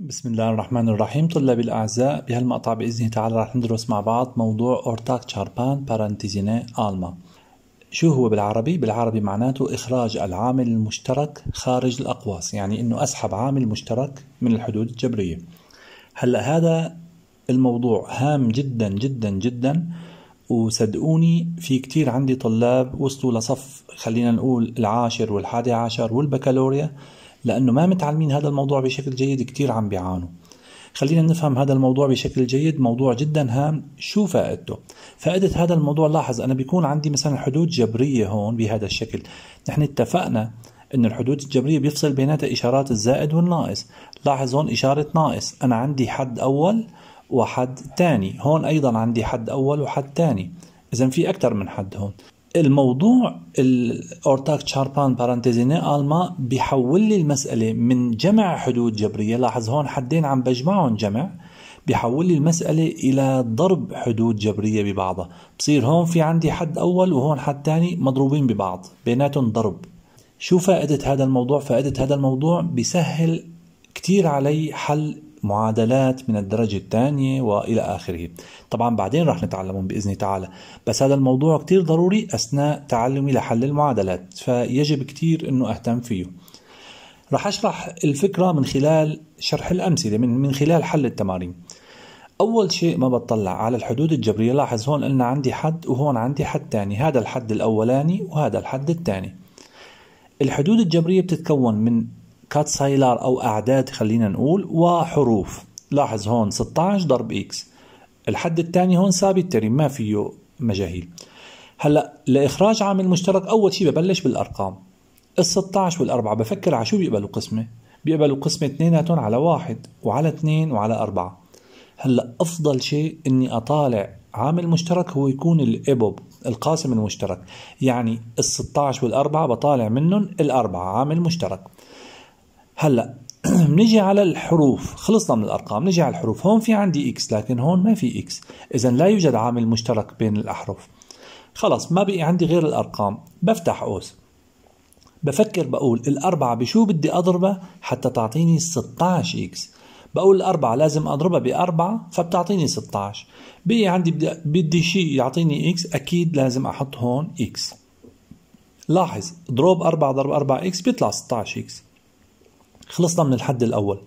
بسم الله الرحمن الرحيم طلاب الأعزاء بهالمقطع بإذن تعالى رح ندرس مع بعض موضوع أورتاك شاربان بارانتيزيني ألما شو هو بالعربي؟ بالعربي معناته إخراج العامل المشترك خارج الأقواس يعني أنه أسحب عامل مشترك من الحدود الجبرية هلأ هذا الموضوع هام جدا جدا جدا وصدقوني في كتير عندي طلاب وصلوا لصف خلينا نقول العاشر والحادي عشر والبكالوريا لأنه ما متعلمين هذا الموضوع بشكل جيد كتير عم بيعانوا خلينا نفهم هذا الموضوع بشكل جيد موضوع جدا هام شو فائدته فائدة هذا الموضوع لاحظ أنا بيكون عندي مثلا حدود جبرية هون بهذا الشكل نحن اتفقنا أن الحدود الجبرية بيفصل بيناتها إشارات الزائد والناقص لاحظ هون إشارة ناقص أنا عندي حد أول وحد ثاني هون أيضا عندي حد أول وحد ثاني إذا في أكثر من حد هون الموضوع الاورتاك تشاربان بارانتيزيني الما بيحول لي المساله من جمع حدود جبريه لاحظ هون حدين عم بجمعهم جمع بيحول لي المسألة إلى ضرب حدود جبرية ببعضها بصير هون في عندي حد أول وهون حد ثاني مضروبين ببعض بيناتهم ضرب شو فائدة هذا الموضوع؟ فائدة هذا الموضوع بيسهل كثير علي حل معادلات من الدرجة الثانية وإلى آخره طبعا بعدين رح نتعلمهم بإذن تعالى بس هذا الموضوع كتير ضروري أثناء تعلمي لحل المعادلات فيجب كتير أنه أهتم فيه رح أشرح الفكرة من خلال شرح الأمثلة من, من خلال حل التمارين أول شيء ما بطلع على الحدود الجبرية لاحظ هون قلنا عندي حد وهون عندي حد تاني هذا الحد الأولاني وهذا الحد الثاني الحدود الجبرية بتتكون من كات سايلار أو أعداد خلينا نقول وحروف لاحظ هون 16 ضرب إكس الحد الثاني هون ثابت تري ما فيه مجاهيل هلا لاخراج عامل مشترك اول شيء ببلش بالارقام ال 16 والاربعه بفكر على شو بيقبلوا قسمه بيقبلوا قسمه اثنيناتهم على واحد وعلى اثنين وعلى اربعه هلا افضل شيء اني اطالع عامل مشترك هو يكون الابوب القاسم المشترك يعني ال 16 والاربعه بطالع منهم الاربعه عامل مشترك هلا بنيجي على الحروف خلصنا من الارقام نيجي على الحروف هون في عندي اكس لكن هون ما في اكس اذا لا يوجد عامل مشترك بين الاحرف خلص ما بقي عندي غير الارقام بفتح قوس بفكر بقول الأربعة بشو بدي أضربها حتى تعطيني 16 إكس بقول الأربعة لازم أضربها بأربعة فبتعطيني 16 بقي عندي بدي شيء يعطيني إكس أكيد لازم أحط هون إكس لاحظ ضرب 4 ضرب 4 إكس بيطلع 16 إكس خلصنا من الحد الأول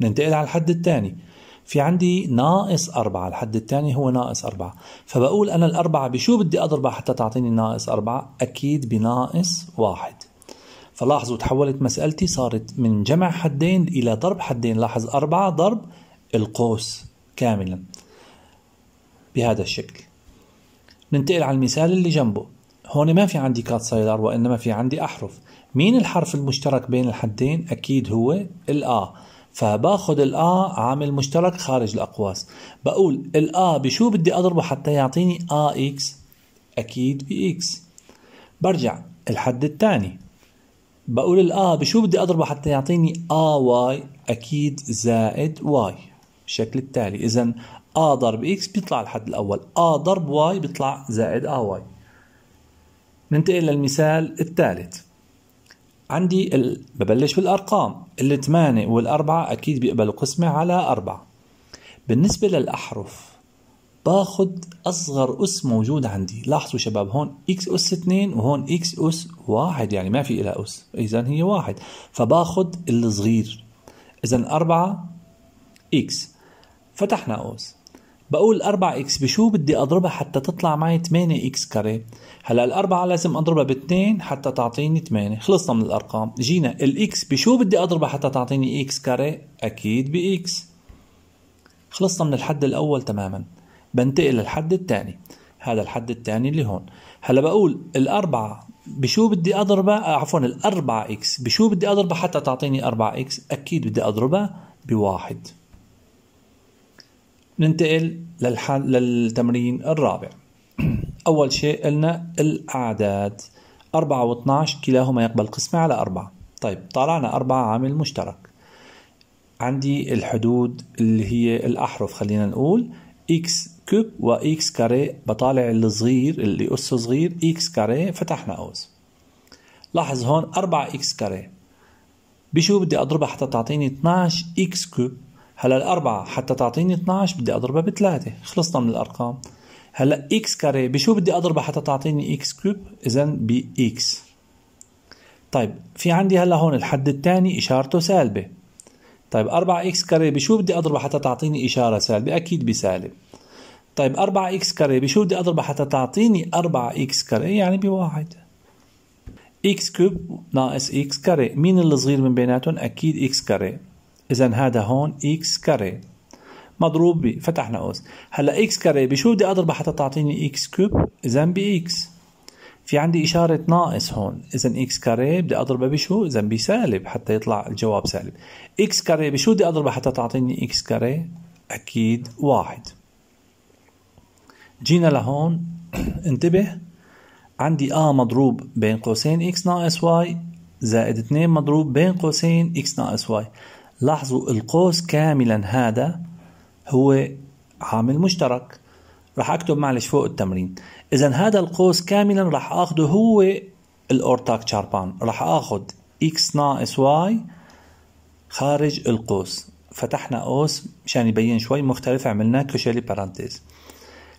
ننتقل على الحد الثاني في عندي ناقص أربعة الحد الثاني هو ناقص أربعة فبقول أنا الأربعة بشو بدي أضربها حتى تعطيني ناقص أربعة أكيد بناقص واحد فلاحظوا تحولت مسألتي صارت من جمع حدين إلى ضرب حدين لاحظ أربعة ضرب القوس كاملا بهذا الشكل ننتقل على المثال اللي جنبه هون ما في عندي كات سيلار وإنما في عندي أحرف مين الحرف المشترك بين الحدين أكيد هو الآ فباخذ الآ عامل مشترك خارج الأقواس بقول الآ بشو بدي أضربه حتى يعطيني آ إكس أكيد بإكس برجع الحد الثاني بقول الآ بشو بدي أضربه حتى يعطيني آ واي أكيد زائد واي بالشكل التالي إذا آ ضرب إكس بيطلع الحد الأول آ ضرب واي بيطلع زائد آ واي ننتقل للمثال الثالث عندي ال... ببلش بالأرقام الثمانية والأربعة أكيد بيقبلوا قسمة على أربعة بالنسبة للأحرف باخذ أصغر أس موجود عندي لاحظوا شباب هون إكس أس 2 وهون إكس أس واحد يعني ما في لها أس إذا هي واحد فباخذ الصغير إذا أربعة إكس فتحنا أس بقول 4 اكس بشو بدي اضربها حتى تطلع معي 8 اكس كاري هلا الأربعة لازم اضربها باثنين حتى تعطيني 8 خلصنا من الارقام جينا الاكس بشو بدي اضربها حتى تعطيني اكس كاري اكيد باكس خلصنا من الحد الاول تماما بنتقل للحد الثاني هذا الحد الثاني اللي هون هلا بقول الأربعة بشو بدي أضربها آه، عفوا الأربعة إكس بشو بدي أضربها حتى تعطيني 4 إكس أكيد بدي أضربها بواحد ننتقل للحل للتمرين الرابع أول شيء قلنا الأعداد 4 و 12 كلاهما يقبل قسمة على 4 طيب طلعنا 4 عامل مشترك عندي الحدود اللي هي الأحرف خلينا نقول x كوب و x كاري بطالع الصغير اللي قصه صغير x كاري فتحنا قوس لاحظ هون 4 x كاري بشو بدي أضربها حتى تعطيني 12 x كوب هلا الأربعة حتى تعطيني 12 بدي أضربها بثلاثة خلصنا من الأرقام هلا إكس كاري بشو بدي أضربها حتى تعطيني إكس كوب إذا بإكس طيب في عندي هلا هون الحد الثاني إشارته سالبة طيب 4 إكس كاري بشو بدي أضربها حتى تعطيني إشارة سالبة أكيد بسالب طيب 4 إكس كاري بشو بدي أضربها حتى تعطيني 4 إكس كاري يعني بواحد إكس كوب ناقص إكس كاري مين اللي صغير من بيناتهم أكيد إكس كاري اذا هذا هون اكس كاري مضروب ب فتحنا قوس هلا اكس كاري بشو بدي اضربها حتى تعطيني اكس كوب اذا باكس في عندي إشارة ناقص هون إذا إكس كاري بدي أضربها بشو؟ إذا بسالب حتى يطلع الجواب سالب إكس كاري بشو بدي أضربها حتى تعطيني إكس كاري؟ أكيد واحد جينا لهون انتبه عندي آ مضروب بين قوسين إكس ناقص واي زائد 2 مضروب بين قوسين إكس ناقص واي لاحظوا القوس كاملا هذا هو عامل مشترك راح اكتب معلش فوق التمرين اذا هذا القوس كاملا راح اخده هو الاورتاك شاربان راح اخذ اكس ناقص واي خارج القوس فتحنا قوس مشان يبين شوي مختلف عملنا كشلي بارانتيز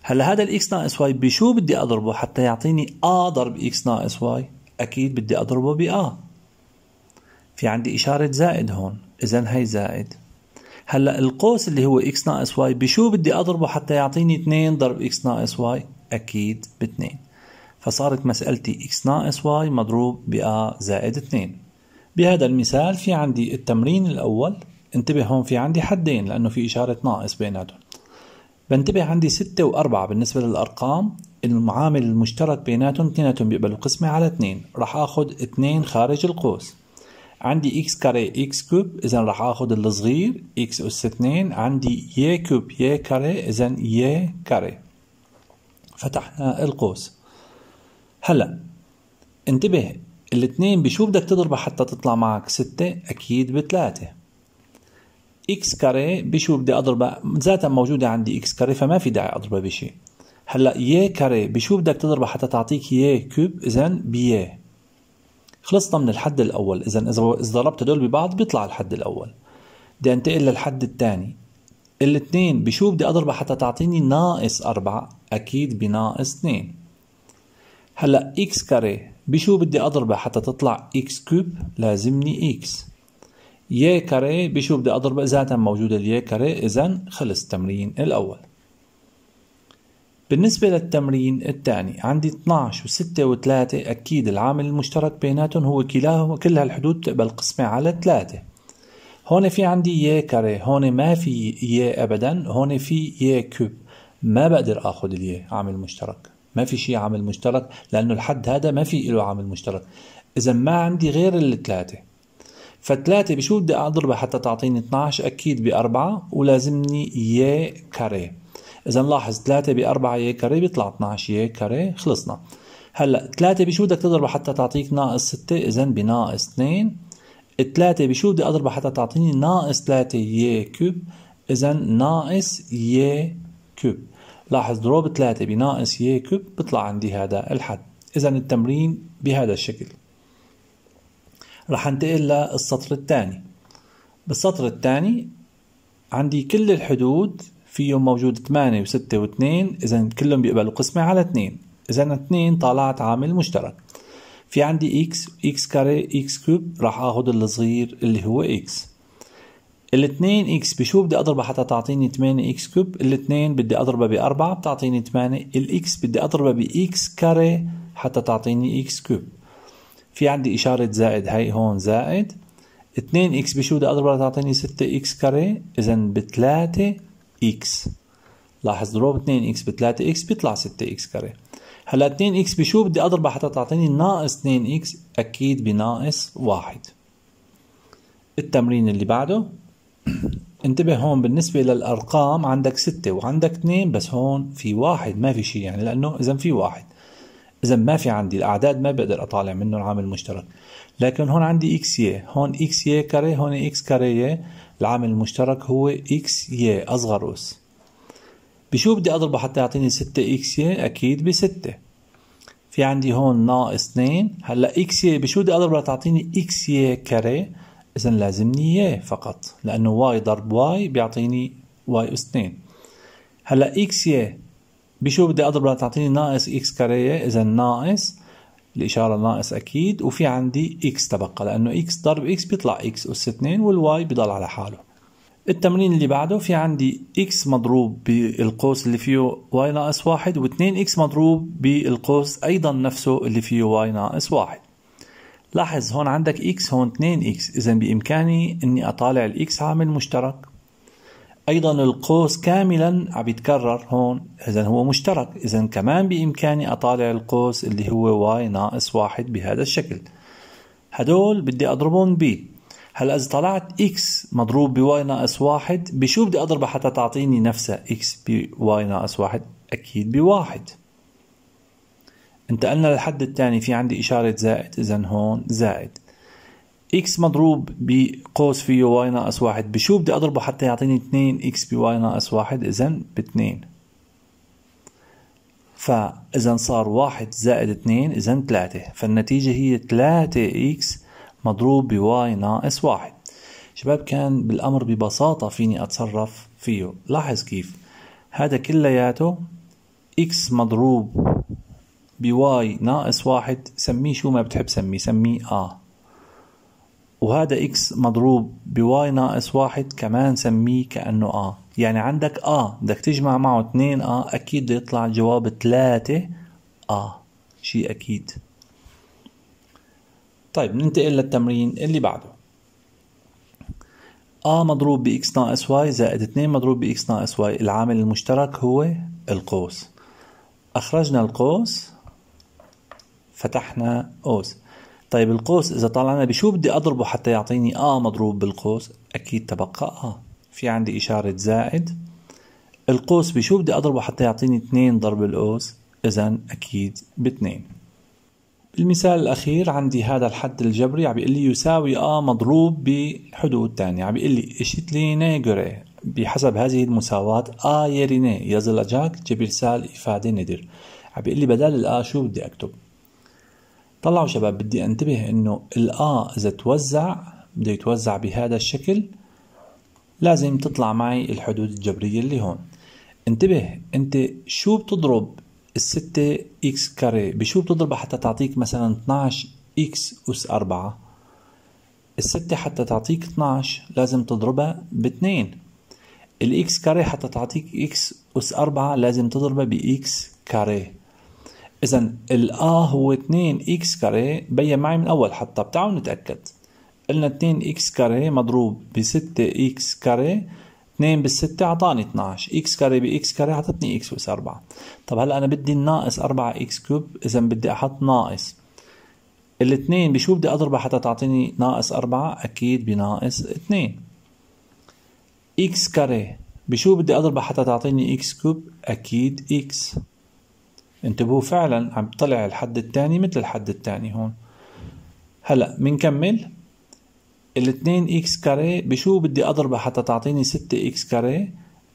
هلا هذا الاكس ناقص واي بشو بدي اضربه حتى يعطيني ا ضرب اكس ناقص واي اكيد بدي اضربه ب ا في عندي اشاره زائد هون اذا هي زائد هلا القوس اللي هو اكس ناقص واي بشو بدي اضربه حتى يعطيني 2 ضرب اكس ناقص واي اكيد ب 2 فصارت مسألتي اكس ناقص واي مضروب ب a زائد 2 بهذا المثال في عندي التمرين الأول انتبه هون في عندي حدين لأنه في إشارة ناقص بيناتهم بنتبه عندي 6 و4 بالنسبة للأرقام المعامل المشترك بيناتهم اثنيناتهم بيقبلوا قسمة على 2 راح آخذ 2 خارج القوس عندي اكس كاري اكس كوب اذا راح اخذ الصغير اكس اس 2 عندي ي كوب ي كاري اذا ي كاري فتحنا القوس هلا انتبه الاثنين بشو بدك تضربها حتى تطلع معك ستة اكيد بثلاثة اكس كاري بشو بدي اضربها ذاتها موجودة عندي اكس كاري فما في داعي اضربها بشيء هلا ي كاري بشو بدك تضربها حتى تعطيك ي كوب اذا بي خلصنا من الحد الاول اذا اذا ضربت دول ببعض بيطلع الحد الاول بدي انتقل للحد الثاني الاثنين بشو بدي اضربها حتى تعطيني ناقص أربعة أكيد بناقص اثنين هلا إكس كاري بشو بدي أضربها حتى تطلع إكس كوب لازمني إكس ي كاري بشو بدي أضربها ذاتا موجودة الي كاري إذا خلص تمرين الأول بالنسبة للتمرين الثاني عندي 12 و6 و3 أكيد العامل المشترك بيناتهم هو كلاه كل هالحدود بتقبل قسمة على 3 هون في عندي ي كاري هون ما في ي أبدا هون في ي كوب ما بقدر آخذ الي عامل مشترك ما في شيء عامل مشترك لأنه الحد هذا ما في له عامل مشترك إذا ما عندي غير الثلاثة فثلاثة بشو بدي أضربها حتى تعطيني 12 أكيد بأربعة ولازمني ي كاري اذا نلاحظ 3 4 ي كاري بيطلع 12 ي كاري خلصنا هلا 3 بشو بدك تضرب حتى تعطيك ناقص 6 اذا بناقص 2 3 بشو بدي اضرب حتى تعطيني ناقص 3 ي كوب اذا ناقص ي كوب لاحظ ضرب 3 بناقص ي كوب بيطلع عندي هذا الحد اذا التمرين بهذا الشكل رح انتقل للسطر الثاني بالسطر الثاني عندي كل الحدود فيهم موجود 8 و6 و2 اذا كلهم بيقبلوا قسمه على 2 اذا 2 طالعت عامل مشترك في عندي اكس اكس كاري اكس كوب راح اخذ الصغير اللي هو اكس ال2 اكس بشو بدي اضربها حتى تعطيني 8 اكس كوب ال2 بدي اضربها 4 بتعطيني 8 الاكس بدي اضربها باكس كاري حتى تعطيني اكس كوب في عندي اشارة زائد هي هون زائد 2 اكس بشو بدي اضربها تعطيني 6 اكس كاري اذا ب 3 اكس لاحظ ضروب 2 اكس ب 3 اكس بيطلع 6 اكس كاري هلا 2 اكس بشو بدي اضربها حتى تعطيني ناقص 2 اكس اكيد بناقص واحد التمرين اللي بعده انتبه هون بالنسبة للأرقام عندك ستة وعندك اثنين بس هون في واحد ما في شيء يعني لأنه إذا في واحد إذا ما في عندي الأعداد ما بقدر أطالع منه العامل المشترك لكن هون عندي إكس ي هون إكس ي كاري هون إكس كاري ي العامل المشترك هو اكس ي اصغر اس بشو بدي اضربه حتى يعطيني 6 اكس ي اكيد ب 6 في عندي هون ناقص 2 هلا اكس ي بشو بدي اضربه تعطيني اكس ي كاري اذا لازمني ي فقط لانه واي ضرب واي بيعطيني واي اس 2 هلا اكس ي بشو بدي اضربه تعطيني ناقص اكس كاريه اذا ناقص الإشارة ناقص أكيد وفي عندي إكس تبقى لأنه إكس ضرب إكس بيطلع إكس أس 2 والواي بيضل على حاله التمرين اللي بعده في عندي إكس مضروب بالقوس اللي فيه واي ناقص واحد واثنين إكس مضروب بالقوس أيضا نفسه اللي فيه واي ناقص واحد لاحظ هون عندك إكس هون 2 إكس إذا بإمكاني إني أطالع الإكس عامل مشترك ايضا القوس كاملا عم يتكرر هون اذا هو مشترك اذا كمان بامكاني اطالع القوس اللي هو واي ناقص واحد بهذا الشكل هدول بدي اضربهم ب هلا اذا طلعت اكس مضروب بواي ناقص واحد بشو بدي اضربها حتى تعطيني نفسها اكس بواي ناقص واحد اكيد بواحد انتقلنا للحد الثاني في عندي اشاره زائد اذا هون زائد اكس مضروب بقوس فيه واي ناقص واحد بشو بدي اضربه حتى يعطيني اتنين اكس بواي ناقص واحد اذا باتنين فاذا صار واحد زائد اتنين اذا تلاتة فالنتيجة هي تلاتة اكس مضروب بواي ناقص واحد شباب كان بالامر ببساطة فيني اتصرف فيه لاحظ كيف هذا كلياته اكس مضروب بواي ناقص واحد سميه شو ما بتحب سميه سميه اه وهذا اكس مضروب بواي ناقص واحد كمان سميه كأنه اه يعني عندك اه بدك تجمع معه اثنين اه اكيد يطلع الجواب ثلاثة اه شيء اكيد طيب ننتقل للتمرين اللي بعده A مضروب بإكس ناقص واي زائد 2 مضروب بإكس ناقص واي العامل المشترك هو القوس أخرجنا القوس فتحنا قوس طيب القوس اذا طلعنا بشو بدي اضربه حتى يعطيني اه مضروب بالقوس اكيد تبقى اه في عندي اشارة زائد القوس بشو بدي اضربه حتى يعطيني اتنين ضرب القوس اذا اكيد باتنين المثال الأخير عندي هذا الحد الجبري عم بيقول لي يساوي اه مضروب بحدود تانية عم بيقول لي اشتلي جوري بحسب هذه المساواة اه يريني يزلجاك جبرسال إفادة ندر عم بيقول لي بدال الآ شو بدي أكتب طلعوا شباب بدي انتبه انه الآ إذا توزع بده يتوزع بهذا الشكل لازم تطلع معي الحدود الجبرية اللي هون انتبه انت شو بتضرب الستة اكس كاري بشو بتضربها حتى تعطيك مثلا 12 اكس أس 4 الستة حتى تعطيك 12 لازم تضربها باثنين الاكس كاري حتى تعطيك اكس أس 4 لازم تضربها باكس كاري اذا ال A هو 2 x كاري بين معي من اول حتى بتعالوا نتاكد قلنا 2 x كاري مضروب ب 6 x كاري 2 بال6 اعطاني 12 x كاري ب x كاري اعطتني x اس 4 طب هلا انا بدي الناقص 4 x كوب اذا بدي احط ناقص ال 2 بشو بدي اضربها حتى تعطيني ناقص 4 اكيد بناقص 2 x كاري بشو بدي اضربها حتى تعطيني x كوب اكيد x انتبهوا فعلا عم طلع الحد الثاني مثل الحد الثاني هون هلا بنكمل ال2 اكس كاري بشو بدي اضربه حتى تعطيني 6 اكس كاري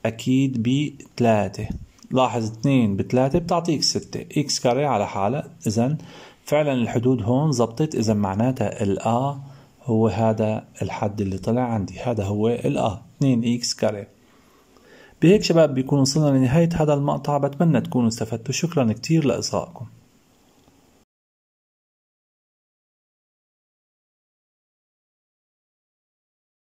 اكيد ب 3 لاحظ 2 ب 3 بتعطيك 6 اكس كاري على حاله اذا فعلا الحدود هون زبطت اذا معناتها ال هو هذا الحد اللي طلع عندي هذا هو ال 2 اكس كاري بهيك شباب بيكون وصلنا لنهاية هذا المقطع بتمنى تكونوا استفدتوا شكرا كتير لإصغائكم